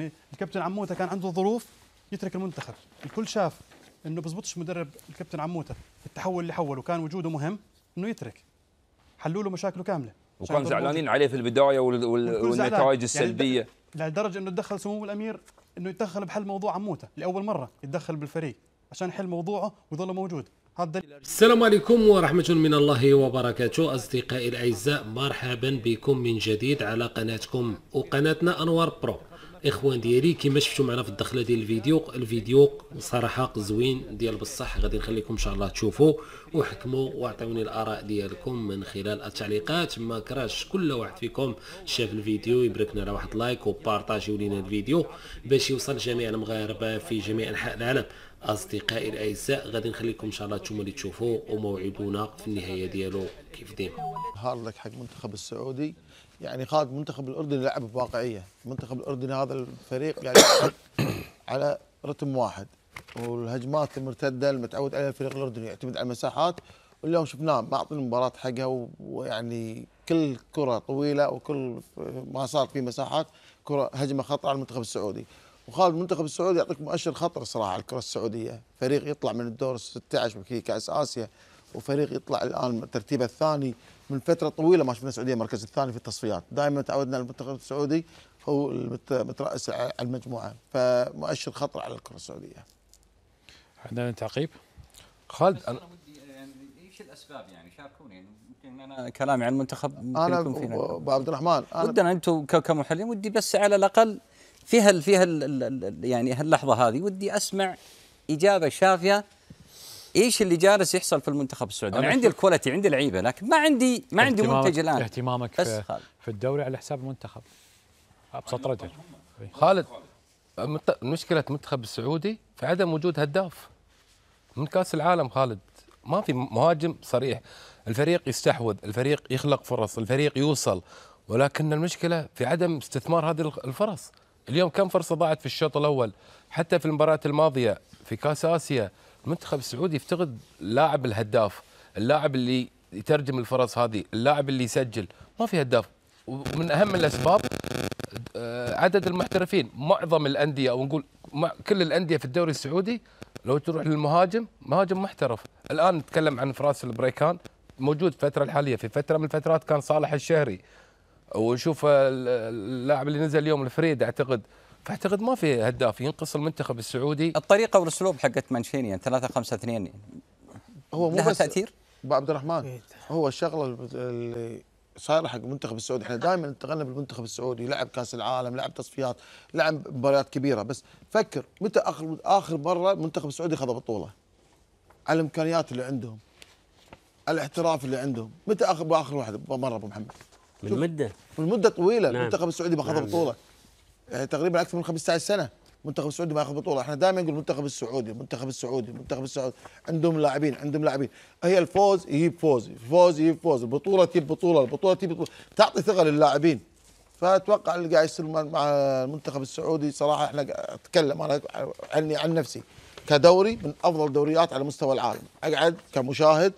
يعني الكابتن عموته كان عنده ظروف يترك المنتخب الكل شاف انه بزبطش مدرب الكابتن عموته التحول اللي حوله كان وجوده مهم انه يترك حلوا له مشاكله كامله وكان زعلانين عليه في البدايه وال... وال... والنتائج يعني السلبيه يعني لدرجه انه تدخل سمو الامير انه يتدخل بحل موضوع عموته لاول مره يتدخل بالفريق عشان يحل موضوعه ويظل موجود السلام عليكم ورحمة من الله وبركاته أصدقائي الأعزاء مرحبا بكم من جديد على قناتكم وقناتنا أنوار برو اخوان ديالي كما شفتوا معنا في الدخله ديال الفيديو الفيديو صراحه زوين ديال بصح غادي نخليكم ان شاء الله تشوفوا وحكموا واعطوني الاراء ديالكم من خلال التعليقات ما كراش كل واحد فيكم شاف الفيديو يبركنا على واحد لايك وبارطاجيو لينا الفيديو باش يوصل جميع المغاربه في جميع انحاء العالم اصدقائي الاعزاء غادي نخليكم ان شاء الله نتوما اللي تشوفوا وموعدونا في النهايه ديالو كيف ديما نهار لك حق المنتخب السعودي يعني خالد منتخب الاردن لعب بواقعيه منتخب الاردن هذا الفريق يعني على رتم واحد والهجمات المرتده المتعود عليها الفريق الاردني يعتمد على المساحات واليوم شفناه معطي المباراه حقها ويعني كل كره طويله وكل ما صار في مساحات كره هجمه خطا على المنتخب السعودي وخالد المنتخب السعودي يعطيك مؤشر خطر صراحه على الكره السعوديه فريق يطلع من الدور 16 من كاس اسيا وفريق يطلع الان الترتيب الثاني من فتره طويله ما شفنا السعوديه المركز الثاني في التصفيات دائما تعودنا المنتخب السعودي هو المترأس على المجموعه فمؤشر خطر على الكره السعوديه عندنا تعقيب خالد انا يعني ايش الاسباب يعني شاركوني يعني يمكن انا كلامي عن المنتخب انا ابو عبد الرحمن ودنا انتم كمحللين ودي بس على الاقل في هال في هال يعني هاللحظه هذه ودي اسمع اجابه شافيه ايش اللي جالس يحصل في المنتخب السعودي؟ انا عندي الكواليتي عندي لعيبه لكن ما عندي ما عندي منتج الان اهتمامك بس في, في الدوري على حساب المنتخب ابسط رجل خالد مشكله المنتخب السعودي في عدم وجود هداف من كاس العالم خالد ما في مهاجم صريح الفريق يستحوذ الفريق يخلق فرص الفريق يوصل ولكن المشكله في عدم استثمار هذه الفرص اليوم كم فرصه ضاعت في الشوط الاول حتى في المباراه الماضيه في كاس اسيا المنتخب السعودي يفتقد اللاعب الهداف اللاعب اللي يترجم الفرص هذه اللاعب اللي يسجل ما في هداف ومن اهم الاسباب آه، عدد المحترفين معظم الانديه او نقول كل الانديه في الدوري السعودي لو تروح للمهاجم مهاجم محترف الان نتكلم عن فراس البريكان موجود الفتره الحاليه في فتره من الفترات كان صالح الشهري ونشوف اللاعب اللي نزل اليوم الفريد اعتقد فاعتقد ما في هداف ينقص المنتخب السعودي الطريقه والاسلوب حقت مانشيني يعني 3 5 2 هو مو بس تاثير عبد الرحمن إيه. هو الشغله اللي صايره حق المنتخب السعودي احنا دائما نتغنى بالمنتخب السعودي لعب كاس العالم لعب تصفيات لعب مباريات كبيره بس فكر متى اخر اخر مره المنتخب السعودي خذ بطوله على الامكانيات اللي عندهم على الاحتراف اللي عندهم متى اخر اخر واحد مره ابو محمد من مده من مده طويله نعم. المنتخب السعودي ما خذ نعم. بطوله آه، تقريبا اكثر من 15 سنه المنتخب السعودي ما ياخذ بطوله احنا دائما نقول المنتخب السعودي المنتخب السعودي المنتخب السعودي عندهم لاعبين عندهم لاعبين هي الفوز يجيب فوز الفوز يجيب فوز البطوله تجيب بطوله البطوله تجيب بطوله تعطي ثقه للاعبين فاتوقع اللي قاعد يصير مع المنتخب السعودي صراحه احنا اتكلم انا عني عن نفسي كدوري من افضل دوريات على مستوى العالم اقعد كمشاهد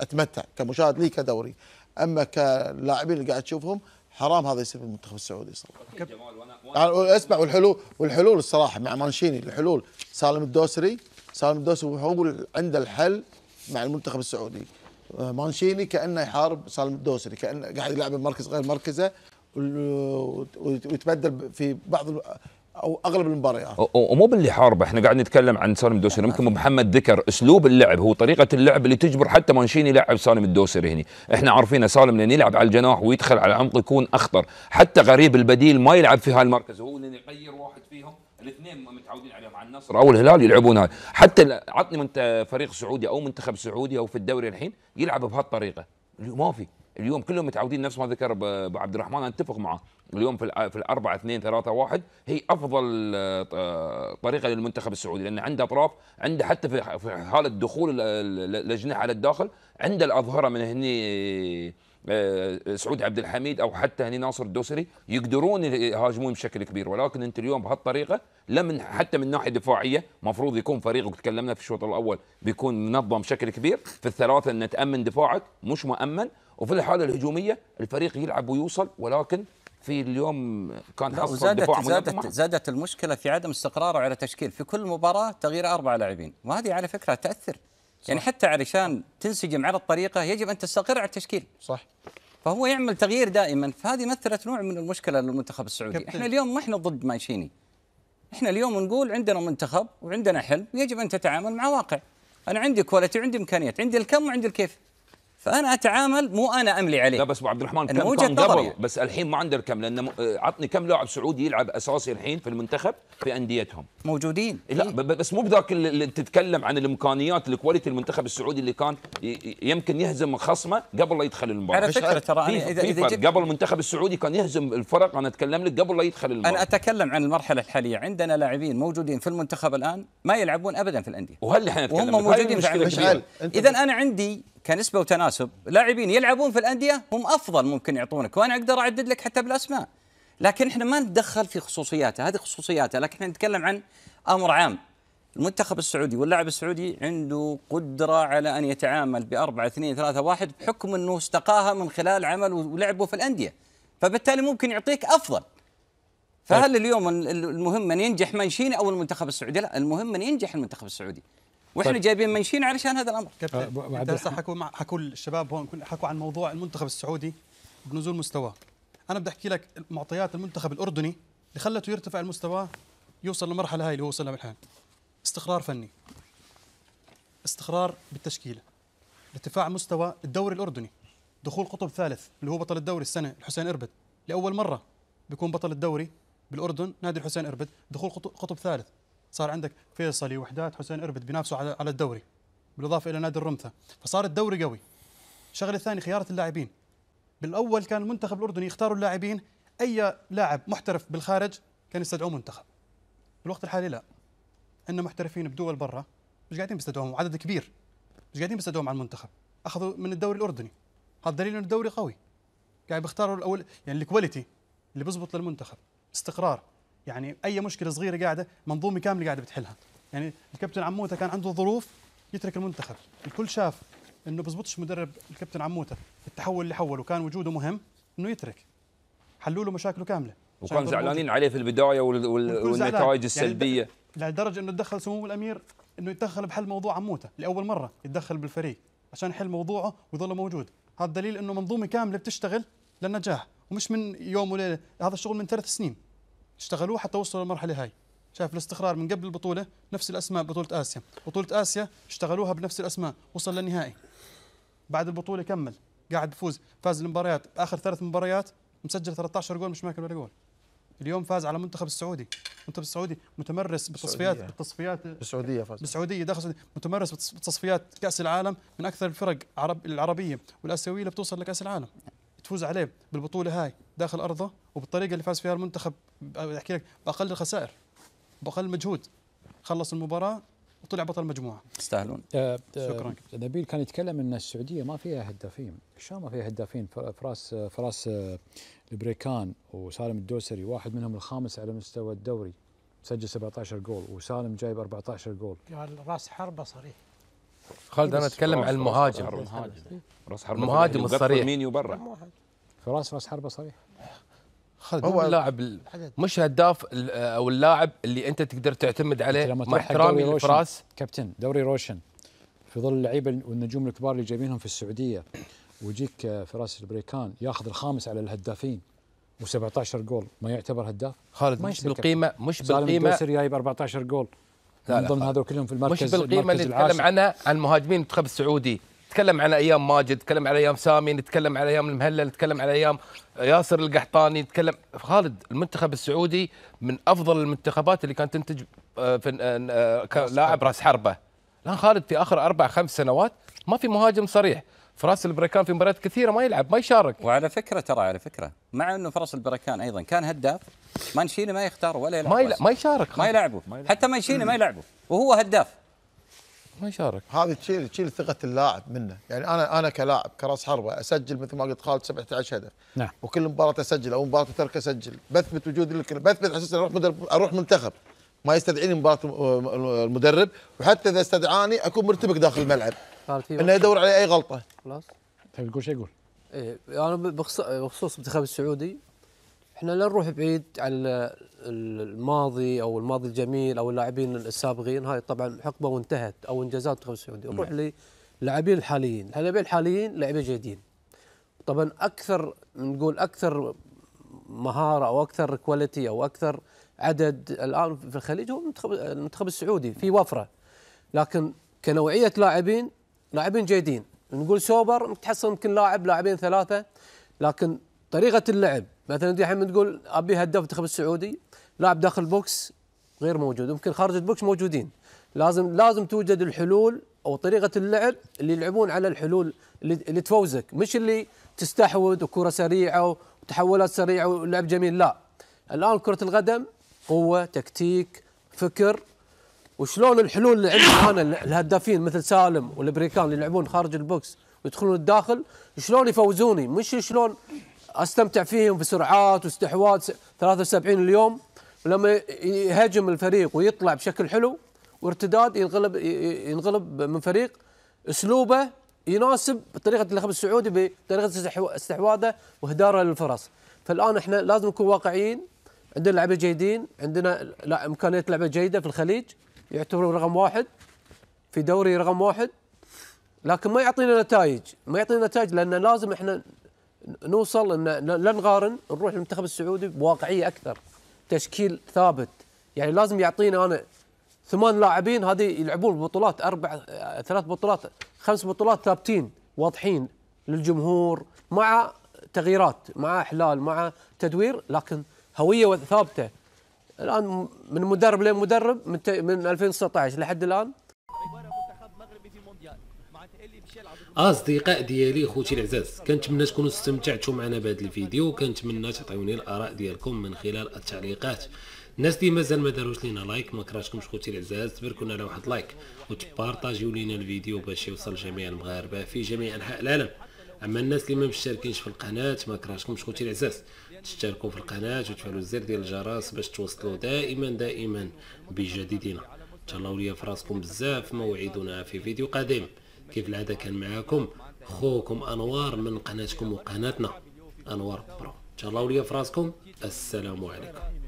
اتمتع كمشاهد لي كدوري اما كلاعبين اللي قاعد تشوفهم حرام هذا يصير في المنتخب السعودي صراحه اسمع والحلول والحلول الصراحه مع مانشيني الحلول سالم الدوسري سالم الدوسري هو عنده الحل مع المنتخب السعودي آه، مانشيني كانه يحارب سالم الدوسري كانه قاعد يلعب بمركز غير مركزه ويتبدل في بعض او اغلب المباريات آه. ومو باللي حارب احنا قاعد نتكلم عن سالم الدوسري يمكن محمد ذكر اسلوب اللعب هو طريقه اللعب اللي تجبر حتى مانشيني يلعب سالم الدوسري هنا احنا عارفين سالم لين يلعب على الجناح ويدخل على العمق يكون اخطر حتى غريب البديل ما يلعب في هالمركز هو لان يغير واحد فيهم الاثنين متعودين عليهم على النصر او الهلال يلعبون هاي حتى عطني من فريق سعودي او منتخب سعودي او في الدوري الحين يلعب بهالطريقه ما في اليوم كلهم متعودين نفس ما ذكر ابو عبد الرحمن انا اتفق معه اليوم في في الأربعة اثنين ثلاثة واحد هي أفضل آه، آه، طريقة للمنتخب السعودي لأن عنده أطراف عنده حتى في حالة دخول الأجنحة على الداخل عنده الأظهرة من هني آه، سعود عبد الحميد او حتى هني ناصر الدوسري يقدرون يهاجمون بشكل كبير ولكن انت اليوم بهالطريقه لمن حتى من ناحيه دفاعيه مفروض يكون فريقك تكلمنا في الشوط الاول بيكون منظم بشكل كبير في الثلاثه ان تامن دفاعك مش مؤمن وفي الحاله الهجوميه الفريق يلعب ويوصل ولكن في اليوم كان حصل زادت زادت, زادت المشكله في عدم استقراره على تشكيل في كل مباراه تغيير اربع لاعبين وهذه على فكره تاثر صح. يعني حتى علشان تنسجم على الطريقه يجب ان تستقر على التشكيل صح فهو يعمل تغيير دائما فهذه مثلت نوع من المشكله للمنتخب السعودي كبتل. احنا اليوم ما احنا ضد مانشيني احنا اليوم نقول عندنا منتخب وعندنا حلم ويجب ان تتعامل مع واقع انا عندي كواليتي وعندي امكانيات عندي الكم وعندي الكيف فانا اتعامل مو انا املي عليه لا بس ابو عبد الرحمن كم كان قبل يعني. بس الحين ما عنده كم لان آه، عطني كم لاعب سعودي يلعب اساسي الحين في المنتخب في انديتهم موجودين لا إيه. بس مو بذاك اللي تتكلم عن الامكانيات الكواليتي المنتخب السعودي اللي كان يمكن يهزم خصمه قبل لا يدخل المباراه على فكره ترى انا اذا, إذا جب... قبل المنتخب السعودي كان يهزم الفرق انا اتكلم لك قبل لا يدخل المباراه انا اتكلم عن المرحله الحاليه عندنا لاعبين موجودين في المنتخب الان ما يلعبون ابدا في الانديه وهل احنا نتكلم هم موجودين في اذا انا عندي كنسبه وتناسب لاعبين يلعبون في الانديه هم افضل ممكن يعطونك وانا اقدر اعدد لك حتى بالاسماء لكن احنا ما نتدخل في خصوصياته هذه خصوصياته لكن احنا نتكلم عن امر عام المنتخب السعودي واللاعب السعودي عنده قدرة على أن يتعامل بأربعة اثنين ثلاثة واحد بحكم أنه استقاها من خلال عمل ولعبه في الأندية فبالتالي ممكن يعطيك أفضل فهل طيب. اليوم المهم أن ينجح منشيني أو المنتخب السعودي لا المهم أن ينجح المنتخب السعودي واحنا طيب. جايبين منشين علشان هذا الامر كابتن طيب، آه، طيب، هسه حكوا حكوا الشباب هون حكوا عن موضوع المنتخب السعودي بنزول مستواه انا بدي احكي لك معطيات المنتخب الاردني اللي خلته يرتفع المستوى يوصل للمرحله هاي اللي هو وصل لها الحين استقرار فني استقرار بالتشكيله ارتفاع مستوى الدوري الاردني دخول قطب ثالث اللي هو بطل الدوري السنه الحسين اربد لاول مره بيكون بطل الدوري بالاردن نادي الحسين اربد دخول قطب ثالث صار عندك فيصلي وحدات حسين اربد بينافسوا على الدوري بالاضافه الى نادي الرمثه فصار الدوري قوي الشغله الثانيه خياره اللاعبين بالاول كان المنتخب الاردني يختاروا اللاعبين اي لاعب محترف بالخارج كان يستدعوه منتخب بالوقت الحالي لا عندنا محترفين بدول برا مش قاعدين بيستدعوهم عدد كبير مش قاعدين بيستدعوهم على المنتخب اخذوا من الدوري الاردني هذا دليل ان الدوري قوي قاعد بيختاروا الاول يعني الكواليتي اللي بيزبط للمنتخب استقرار يعني اي مشكله صغيره قاعده منظومه كامله قاعده بتحلها يعني الكابتن عموته كان عنده ظروف يترك المنتخب الكل شاف انه بزبطش مدرب الكابتن عموته التحول اللي حوله كان وجوده مهم انه يترك حلوا له مشاكله كامله وكان زعلانين عليه في البدايه وال... وال... والنتائج يعني السلبيه يعني لدرجه انه تدخل سمو الامير انه يتدخل بحل موضوع عموته لاول مره يتدخل بالفريق عشان يحل موضوعه ويظل موجود هذا دليل انه منظومه كامله بتشتغل للنجاح ومش من يوم وليله هذا الشغل من ثلاث سنين اشتغلوه حتى وصلوا للمرحله هاي شايف الاستقرار من قبل البطوله نفس الاسماء بطوله اسيا بطوله اسيا اشتغلوها بنفس الاسماء وصل للنهائي بعد البطوله كمل قاعد بفوز فاز المباريات اخر ثلاث مباريات مسجل 13 جول مش ماكل ولا جول اليوم فاز على المنتخب السعودي المنتخب السعودي متمرس بالتصفيات بالتصفيات بالسعوديه فاز بالسعوديه داخل السعودية متمرس بالتصفيات كاس العالم من اكثر الفرق العرب العربيه والاسيويه اللي بتوصل لكاس العالم تفوز عليه بالبطوله هاي داخل ارضه وبالطريقه اللي فاز فيها المنتخب احكي لك باقل الخسائر باقل مجهود خلص المباراه وطلع بطل مجموعه تستاهلون آه، آه، شكرا آه نبيل كان يتكلم ان السعوديه ما فيها هدافين شلون ما فيها هدافين فراس فراس آه، البريكان وسالم الدوسري واحد منهم الخامس على مستوى الدوري سجل 17 جول وسالم جايب 14 جول قال راس حربه صريح خالد انا اتكلم عن المهاجم المهاجم راس حربة المهاجم الصريح مين يبرع فراس راس حربة صريح خالد هو اللاعب مش هداف او اللاعب اللي انت تقدر تعتمد عليه مع احترامي لفراس كابتن دوري روشن في ظل اللعيبه والنجوم الكبار اللي جايبينهم في السعوديه ويجيك آه، فراس البريكان ياخذ الخامس على الهدافين و17 جول ما يعتبر هداف خالد مش بالقيمه مش بالقيمه سالم الدوسري جايب 14 جول من ضمن هذول كلهم في المركز مش بالقيمه اللي نتكلم عنها عن مهاجمين المنتخب السعودي نتكلم عن ايام ماجد نتكلم على ايام سامي نتكلم على ايام المهلل نتكلم على ايام ياسر القحطاني نتكلم خالد المنتخب السعودي من افضل المنتخبات اللي كانت تنتج آه، في آه، لاعب راس حربه الان خالد في اخر اربع خمس سنوات ما في مهاجم صريح فراس البريكان في مباريات كثيره ما يلعب ما يشارك وعلى فكره ترى على فكره مع انه فراس البريكان ايضا كان هداف مانشيني ما يختار ولا يلعب ما, يلع... ما يشارك ما يلعبه حتى مانشيني ما يلعبه وهو هداف ما يشارك هذه تشيل تشيل ثقه اللاعب منه يعني انا انا كلاعب كراس حربه اسجل مثل ما قلت خالد 17 هدف نعم وكل مباراه اسجل او مباراه ترك اسجل بثبت وجودي للكل بثبت على اساس اروح اروح منتخب ما يستدعيني مباراه المدرب وحتى اذا استدعاني اكون مرتبك داخل الملعب قالت انه يدور على اي غلطه خلاص تبي تقول شيء قول ايه انا بخصوص المنتخب السعودي احنا لا نروح بعيد على الماضي او الماضي الجميل او اللاعبين السابقين هاي طبعا حقبه وانتهت او انجازات المنتخب السعودي نروح نعم. للاعبين الحاليين، اللاعبين الحاليين لاعبين جيدين. طبعا اكثر نقول اكثر مهاره او اكثر كواليتي او اكثر عدد الان في الخليج هو المنتخب السعودي في وفره لكن كنوعيه لاعبين لاعبين جيدين نقول سوبر تحصل يمكن لاعب لاعبين ثلاثه لكن طريقه اللعب مثلا انت الحين تقول ابي هداف منتخب السعودي لاعب داخل البوكس غير موجود يمكن خارج البوكس موجودين لازم لازم توجد الحلول او طريقه اللعب اللي يلعبون على الحلول اللي, اللي تفوزك مش اللي تستحوذ وكره سريعه وتحولات سريعه ولعب جميل لا الان كره القدم قوه تكتيك فكر وشلون الحلول اللي عندي انا الهدافين مثل سالم والبريكان اللي يلعبون خارج البوكس ويدخلون الداخل شلون يفوزوني مش شلون استمتع فيهم بسرعات واستحواذ 73 اليوم لما يهاجم الفريق ويطلع بشكل حلو وارتداد ينقلب ينقلب من فريق اسلوبه يناسب طريقه المنتخب السعودي بطريقه استحواذه واهداره للفرص فالان احنا لازم نكون واقعيين عندنا لعيبه جيدين عندنا امكانيه لعبه جيده في الخليج يعتبرون رقم واحد في دوري رقم واحد لكن ما يعطينا نتائج ما يعطينا نتائج لان لازم احنا نوصل ان لا نقارن نروح للمنتخب السعودي بواقعيه اكثر تشكيل ثابت يعني لازم يعطينا انا ثمان لاعبين هذه يلعبون بطولات اربع ثلاث بطولات خمس بطولات ثابتين واضحين للجمهور مع تغييرات مع احلال مع تدوير لكن هويه ثابته الان من مدرب لمدرب من, من 2019 لحد الان اصدقاء ديالي خوتي العزاز كنتمنى تكونوا استمتعتوا معنا بهذا الفيديو وكنتمنى تعطيوني الاراء ديالكم من خلال التعليقات الناس اللي مازال ما داروش لينا لايك ما كرهتكمش خوتي العزاز تبركونا على واحد لايك وتبارطاجيو لينا الفيديو باش يوصل جميع المغاربه في جميع انحاء العالم اما الناس اللي ما مشتركينش في القناه ما كرهتكمش خوتي العزاز تشتركوا في القناه وتفعلوا الزر ديال الجرس باش توصلوا دائما دائما بجديدنا تهلاو ليا في راسكم بزاف موعدنا في فيديو قادم كيف العاده كان معاكم خوكم انوار من قناتكم وقناتنا انوار برو تهلاو ليا في راسكم السلام عليكم